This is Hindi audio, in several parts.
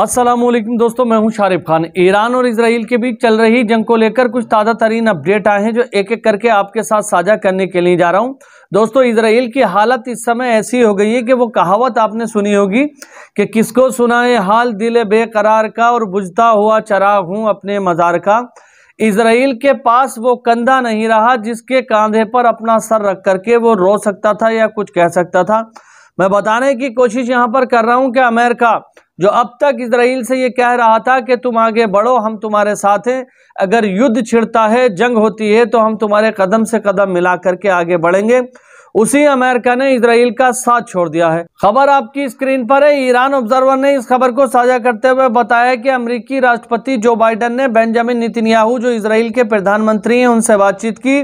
असलम दोस्तों मैं हूं शारिफ खान ईरान और इसराइल के बीच चल रही जंग को लेकर कुछ ताज़ा तरीन अपडेट आए हैं जो एक एक करके आपके साथ साझा करने के लिए जा रहा हूं दोस्तों इसराइल की हालत इस समय ऐसी हो गई है कि वो कहावत आपने सुनी होगी कि किसको सुनाए हाल दिल बेकरार का और बुझता हुआ चरा हूँ अपने मज़ार का इसराइल के पास वो कंधा नहीं रहा जिसके कंधे पर अपना सर रख करके वो रो सकता था या कुछ कह सकता था मैं बताने की कोशिश यहाँ पर कर रहा हूँ कि अमेरिका जो अब तक इसराइल से ये कह रहा था कि तुम आगे बढ़ो हम तुम्हारे साथ हैं अगर युद्ध छिड़ता है जंग होती है तो हम तुम्हारे कदम से कदम मिला करके आगे बढ़ेंगे उसी अमेरिका ने इसराइल का साथ छोड़ दिया है खबर आपकी स्क्रीन पर है ईरान ऑब्जर्वर ने इस खबर को साझा करते हुए बताया कि अमेरिकी राष्ट्रपति जो बाइडन ने बेंजामिन नितिनयाहू जो इसराइल के प्रधानमंत्री हैं उनसे बातचीत की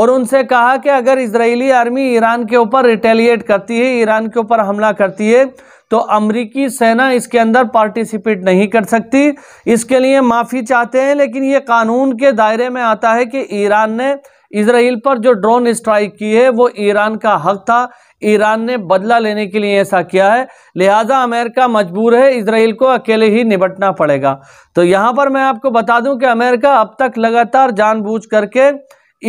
और उनसे कहा कि अगर इसराइली आर्मी ईरान के ऊपर रिटेलिएट करती है ईरान के ऊपर हमला करती है तो अमरीकी सेना इसके अंदर पार्टिसिपेट नहीं कर सकती इसके लिए माफ़ी चाहते हैं लेकिन ये कानून के दायरे में आता है कि ईरान ने इसराइल पर जो ड्रोन स्ट्राइक की है वो ईरान का हक था ईरान ने बदला लेने के लिए ऐसा किया है लिहाजा अमेरिका मजबूर है इसराइल को अकेले ही निपटना पड़ेगा तो यहाँ पर मैं आपको बता दूं कि अमेरिका अब तक लगातार जानबूझ करके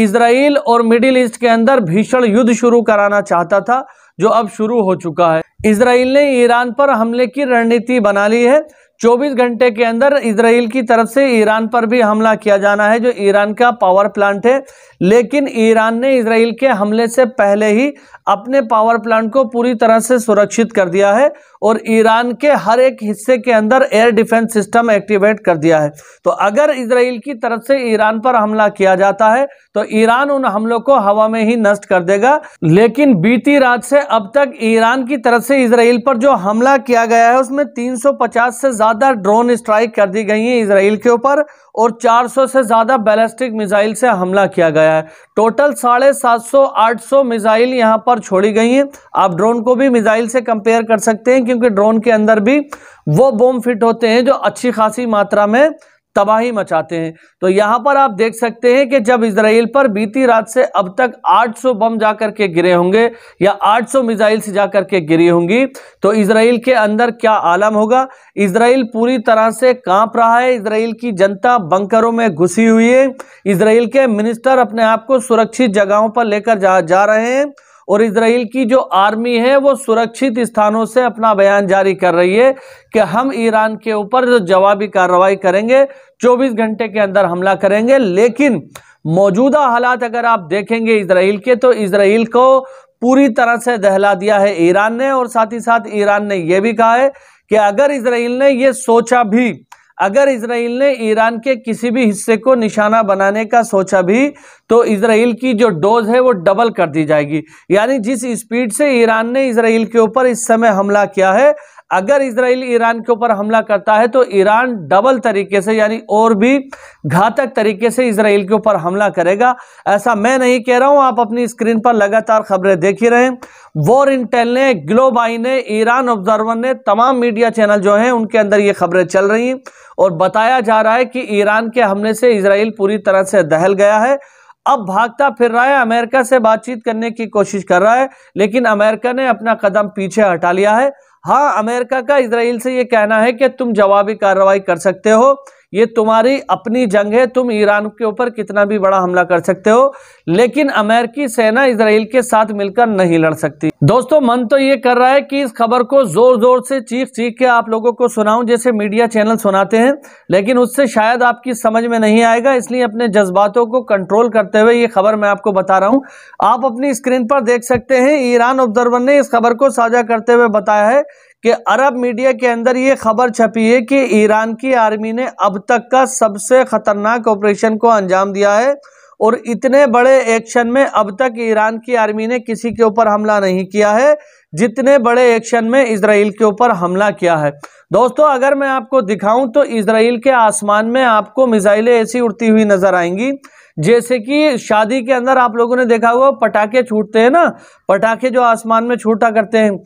इसराइल और मिडिल ईस्ट के अंदर भीषण युद्ध शुरू कराना चाहता था जो अब शुरू हो चुका है इसराइल ने ईरान पर हमले की रणनीति बना ली है 24 घंटे के अंदर इसराइल की तरफ से ईरान पर भी हमला किया जाना है जो ईरान का पावर प्लांट है लेकिन ईरान ने इसराइल के हमले से पहले ही अपने पावर प्लांट को पूरी तरह से सुरक्षित कर दिया है और ईरान के हर एक हिस्से के अंदर एयर डिफेंस सिस्टम एक्टिवेट कर दिया है तो अगर इसराइल की तरफ से ईरान पर हमला किया जाता है तो ईरान उन हमलों को हवा में ही नष्ट कर देगा लेकिन बीती रात से अब तक ईरान की तरफ से इसराइल पर जो हमला किया गया है उसमें 350 से ज्यादा ड्रोन स्ट्राइक कर दी गई है इसराइल के ऊपर और 400 से ज़्यादा बैलिस्टिक मिसाइल से हमला किया गया है टोटल साढ़े सात सौ आठ सौ मिसाइल यहाँ पर छोड़ी गई हैं आप ड्रोन को भी मिसाइल से कंपेयर कर सकते हैं क्योंकि ड्रोन के अंदर भी वो बम फिट होते हैं जो अच्छी खासी मात्रा में तबाही मचाते हैं तो यहाँ पर आप देख सकते हैं कि जब इसराइल पर बीती रात से अब तक 800 बम जा कर के गिरे होंगे या 800 मिसाइल्स जा कर के गिरी होंगी तो इसराइल के अंदर क्या आलम होगा इसराइल पूरी तरह से कांप रहा है इसराइल की जनता बंकरों में घुसी हुई है इसराइल के मिनिस्टर अपने आप को सुरक्षित जगहों पर लेकर जा, जा रहे हैं और इसराइल की जो आर्मी है वो सुरक्षित स्थानों से अपना बयान जारी कर रही है कि हम ईरान के ऊपर जो जवाबी कार्रवाई करेंगे 24 घंटे के अंदर हमला करेंगे लेकिन मौजूदा हालात अगर आप देखेंगे इसराइल के तो इसराइल को पूरी तरह से दहला दिया है ईरान ने और साथ ही साथ ईरान ने यह भी कहा है कि अगर इसराइल ने यह सोचा भी अगर इसराइल ने ईरान के किसी भी हिस्से को निशाना बनाने का सोचा भी तो इसराइल की जो डोज है वो डबल कर दी जाएगी यानी जिस स्पीड से ईरान ने इसराइल के ऊपर इस समय हमला किया है अगर इसराइल ईरान के ऊपर हमला करता है तो ईरान डबल तरीके से यानी और भी घातक तरीके से इसराइल के ऊपर हमला करेगा ऐसा मैं नहीं कह रहा हूं आप अपनी स्क्रीन पर लगातार खबरें देख ही रहे वॉर इंटेल ने ग्लोबाई ने ईरान ऑब्जर्वर ने तमाम मीडिया चैनल जो हैं उनके अंदर ये खबरें चल रही हैं और बताया जा रहा है कि ईरान के हमले से इसराइल पूरी तरह से दहल गया है अब भागता फिर रहा है अमेरिका से बातचीत करने की कोशिश कर रहा है लेकिन अमेरिका ने अपना कदम पीछे हटा लिया है हाँ अमेरिका का इसराइल से ये कहना है कि तुम जवाबी कार्रवाई कर सकते हो ये तुम्हारी अपनी जंग है तुम ईरान के ऊपर कितना भी बड़ा हमला कर सकते हो लेकिन अमेरिकी सेना इसराइल के साथ मिलकर नहीं लड़ सकती दोस्तों मन तो ये कर रहा है कि इस खबर को जोर जोर से चीख चीख के आप लोगों को सुनाऊं जैसे मीडिया चैनल सुनाते हैं लेकिन उससे शायद आपकी समझ में नहीं आएगा इसलिए अपने जज्बातों को कंट्रोल करते हुए ये खबर मैं आपको बता रहा हूँ आप अपनी स्क्रीन पर देख सकते हैं ईरान ऑब्जर्वर ने इस खबर को साझा करते हुए बताया है कि अरब मीडिया के अंदर ये खबर छपी है कि ईरान की आर्मी ने अब तक का सबसे खतरनाक ऑपरेशन को अंजाम दिया है और इतने बड़े एक्शन में अब तक ईरान की आर्मी ने किसी के ऊपर हमला नहीं किया है जितने बड़े एक्शन में इसराइल के ऊपर हमला किया है दोस्तों अगर मैं आपको दिखाऊं तो इसराइल के आसमान में आपको मिसाइलें ऐसी उड़ती हुई नजर आएंगी जैसे कि शादी के अंदर आप लोगों ने देखा हुआ पटाखे छूटते हैं ना पटाखे जो आसमान में छूटा करते हैं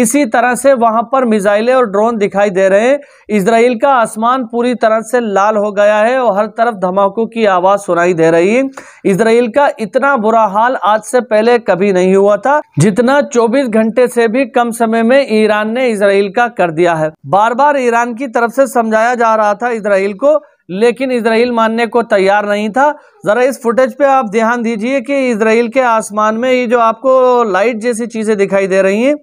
इसी तरह से वहां पर मिसाइलें और ड्रोन दिखाई दे रहे हैं इसराइल का आसमान पूरी तरह से लाल हो गया है और हर तरफ धमाकों की आवाज सुनाई दे रही है इसराइल का इतना बुरा हाल आज से पहले कभी नहीं हुआ था जितना 24 घंटे से भी कम समय में ईरान ने इसराइल का कर दिया है बार बार ईरान की तरफ से समझाया जा रहा था इसराइल को लेकिन इसराइल मानने को तैयार नहीं था ज़रा इस फुटेज पे आप ध्यान दीजिए कि इसराइल के आसमान में ये जो आपको लाइट जैसी चीज़ें दिखाई दे रही हैं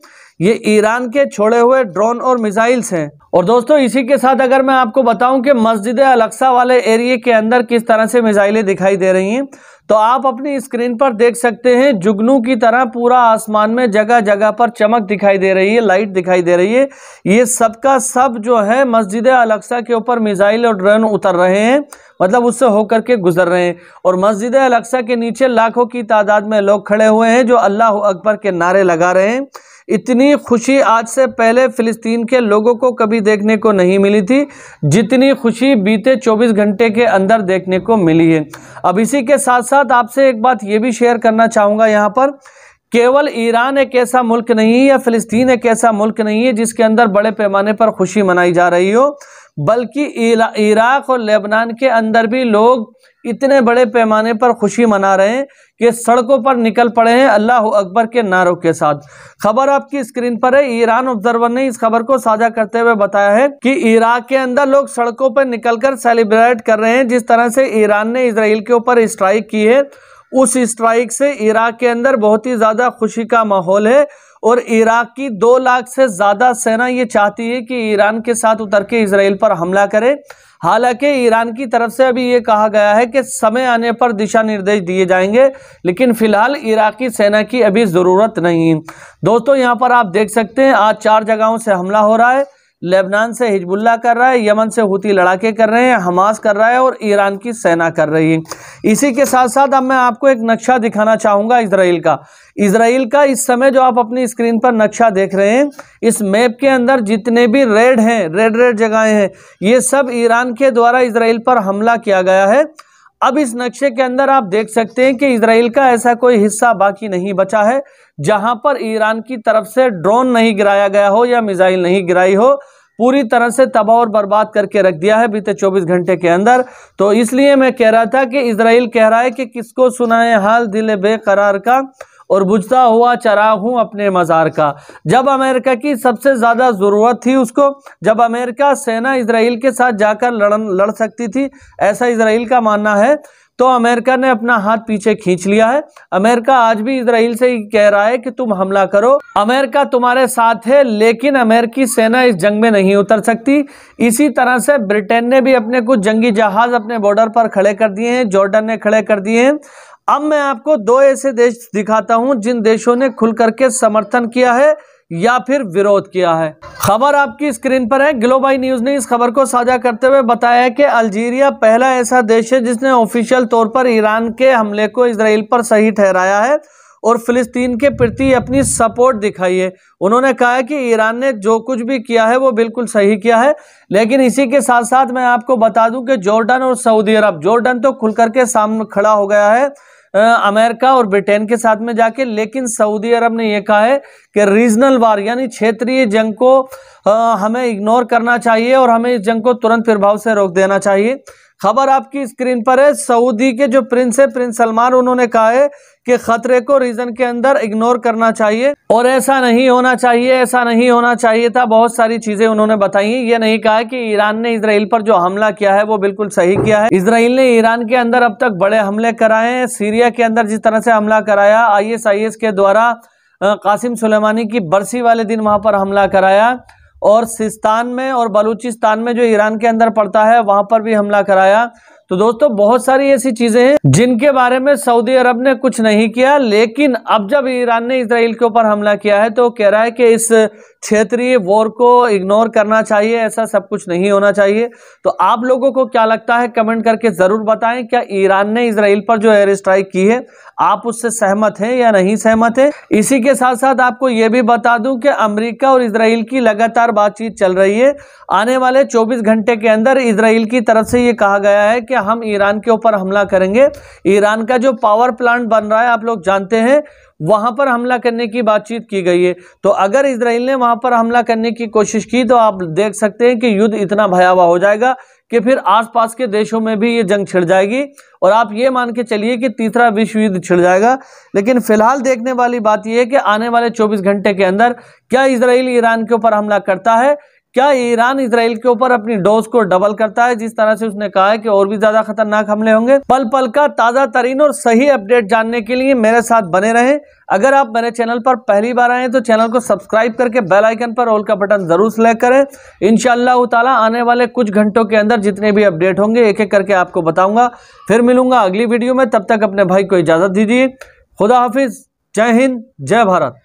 ये ईरान के छोड़े हुए ड्रोन और मिसाइल्स हैं और दोस्तों इसी के साथ अगर मैं आपको बताऊं कि मस्जिद अलक्सा वाले एरिए के अंदर किस तरह से मिसाइलें दिखाई दे रही हैं तो आप अपनी स्क्रीन पर देख सकते हैं जुगनू की तरह पूरा आसमान में जगह जगह पर चमक दिखाई दे रही है लाइट दिखाई दे रही है ये सबका सब जो है मस्जिद अलक्सा के ऊपर मिसाइल और ड्रोन उतर रहे हैं मतलब उससे होकर के गुजर रहे हैं और मस्जिद अलक्सा के नीचे लाखों की तादाद में लोग खड़े हुए हैं जो अल्लाह अकबर के नारे लगा रहे हैं इतनी खुशी आज से पहले फ़िलिस्तीन के लोगों को कभी देखने को नहीं मिली थी जितनी खुशी बीते 24 घंटे के अंदर देखने को मिली है अब इसी के साथ साथ आपसे एक बात ये भी शेयर करना चाहूँगा यहाँ पर केवल ईरान एक ऐसा मुल्क नहीं है या फिलिस्तीन एक ऐसा मुल्क नहीं है जिसके अंदर बड़े पैमाने पर खुशी मनाई जा रही हो बल्कि इराक और लेबनान के अंदर भी लोग इतने बड़े पैमाने पर खुशी मना रहे हैं कि सड़कों पर निकल पड़े हैं अल्लाह अकबर के नारों के साथ खबर आपकी स्क्रीन पर है ईरान ऑब्जर्वर ने इस खबर को साझा करते हुए बताया है कि इराक के अंदर लोग सड़कों पर निकलकर सेलिब्रेट कर रहे हैं जिस तरह से ईरान ने इसराइल के ऊपर स्ट्राइक की है उस स्ट्राइक से इराक के अंदर बहुत ही ज़्यादा खुशी का माहौल है और इराक की दो लाख से ज्यादा सेना ये चाहती है कि ईरान के साथ उतर के इसराइल पर हमला करे हालांकि ईरान की तरफ से अभी ये कहा गया है कि समय आने पर दिशा निर्देश दिए जाएंगे लेकिन फिलहाल इराकी सेना की अभी ज़रूरत नहीं दोस्तों यहाँ पर आप देख सकते हैं आज चार जगहों से हमला हो रहा है लेबनान से हिजबुल्ला कर रहा है यमन से हुती लड़ाके कर रहे हैं हमास कर रहा है और ईरान की सेना कर रही है इसी के साथ साथ अब मैं आपको एक नक्शा दिखाना चाहूँगा इसराइल का इसराइल का इस समय जो आप अपनी स्क्रीन पर नक्शा देख रहे हैं इस मैप के अंदर जितने भी रेड हैं रेड रेड जगहें हैं ये सब ईरान के द्वारा इसराइल पर हमला किया गया है अब इस नक्शे के अंदर आप देख सकते हैं कि इसराइल का ऐसा कोई हिस्सा बाकी नहीं बचा है जहां पर ईरान की तरफ से ड्रोन नहीं गिराया गया हो या मिसाइल नहीं गिराई हो पूरी तरह से तबाह और बर्बाद करके रख दिया है बीते 24 घंटे के अंदर तो इसलिए मैं कह रहा था कि इसराइल कह रहा है कि किसको सुनाए हाल दिल बेकरार का और बुझता हुआ चराग हूँ अपने मज़ार का जब अमेरिका की सबसे ज़्यादा ज़रूरत थी उसको जब अमेरिका सेना इसराइल के साथ जाकर लड़न लड़ सकती थी ऐसा इसराइल का मानना है तो अमेरिका ने अपना हाथ पीछे खींच लिया है अमेरिका आज भी इसराइल से कह रहा है कि तुम हमला करो अमेरिका तुम्हारे साथ है लेकिन अमेरिकी सेना इस जंग में नहीं उतर सकती इसी तरह से ब्रिटेन ने भी अपने कुछ जंगी जहाज अपने बॉर्डर पर खड़े कर दिए हैं जॉर्डन ने खड़े कर दिए हैं अब मैं आपको दो ऐसे देश दिखाता हूं जिन देशों ने खुल करके समर्थन किया है या फिर विरोध किया है खबर आपकी स्क्रीन पर है ग्लोबाई न्यूज ने इस खबर को साझा करते हुए बताया है कि अल्जीरिया पहला ऐसा देश है जिसने ऑफिशियल तौर पर ईरान के हमले को इसराइल पर सही ठहराया है और फिलिस्तीन के प्रति अपनी सपोर्ट दिखाई है उन्होंने कहा है कि ईरान ने जो कुछ भी किया है वो बिल्कुल सही किया है लेकिन इसी के साथ साथ मैं आपको बता दूं कि जॉर्डन और सऊदी अरब जॉर्डन तो खुलकर के सामने खड़ा हो गया है अमेरिका और ब्रिटेन के साथ में जाके लेकिन सऊदी अरब ने यह कहा है कि रीजनल वार यानी क्षेत्रीय जंग को हमें इग्नोर करना चाहिए और हमें इस जंग को तुरंत प्रभाव से रोक देना चाहिए खबर आपकी स्क्रीन पर है सऊदी के जो प्रिंस है प्रिंस सलमान उन्होंने कहा है कि खतरे को रीजन के अंदर इग्नोर करना चाहिए और ऐसा नहीं होना चाहिए ऐसा नहीं होना चाहिए था बहुत सारी चीजें उन्होंने बताई ये नहीं कहा कि ईरान ने इसराइल पर जो हमला किया है वो बिल्कुल सही किया है इसराइल ने ईरान के अंदर अब तक बड़े हमले कराए सीरिया के अंदर जिस तरह से हमला कराया आई के द्वारा कासिम सुलेमानी की बरसी वाले दिन वहां पर हमला कराया और सिस्तान में और बलूचिस्तान में जो ईरान के अंदर पड़ता है वहां पर भी हमला कराया तो दोस्तों बहुत सारी ऐसी चीजें हैं जिनके बारे में सऊदी अरब ने कुछ नहीं किया लेकिन अब जब ईरान ने इसराइल के ऊपर हमला किया है तो कह रहा है कि इस क्षेत्रीय वॉर को इग्नोर करना चाहिए ऐसा सब कुछ नहीं होना चाहिए तो आप लोगों को क्या लगता है कमेंट करके ज़रूर बताएं क्या ईरान ने इसराइल पर जो एयर स्ट्राइक की है आप उससे सहमत हैं या नहीं सहमत हैं इसी के साथ साथ आपको ये भी बता दूं कि अमेरिका और इसराइल की लगातार बातचीत चल रही है आने वाले 24 घंटे के अंदर इसराइल की तरफ से ये कहा गया है कि हम ईरान के ऊपर हमला करेंगे ईरान का जो पावर प्लांट बन रहा है आप लोग जानते हैं वहां पर हमला करने की बातचीत की गई है तो अगर इसराइल ने वहां पर हमला करने की कोशिश की तो आप देख सकते हैं कि युद्ध इतना भयावह हो जाएगा कि फिर आसपास के देशों में भी ये जंग छिड़ जाएगी और आप ये मान के चलिए कि तीसरा विश्व युद्ध छिड़ जाएगा लेकिन फिलहाल देखने वाली बात यह है कि आने वाले 24 घंटे के अंदर क्या इसराइल ईरान के ऊपर हमला करता है क्या ईरान इसराइल के ऊपर अपनी डोज को डबल करता है जिस तरह से उसने कहा है कि और भी ज्यादा खतरनाक हमले होंगे पल पल का ताज़ा तरीन और सही अपडेट जानने के लिए मेरे साथ बने रहें अगर आप मेरे चैनल पर पहली बार आए तो चैनल को सब्सक्राइब करके बेल आइकन पर ऑल का बटन जरूर सेलेक्ट करें इन ताला आने वाले कुछ घंटों के अंदर जितने भी अपडेट होंगे एक एक करके आपको बताऊंगा फिर मिलूंगा अगली वीडियो में तब तक अपने भाई को इजाज़त दीजिए खुदा हाफिज़ जय हिंद जय भारत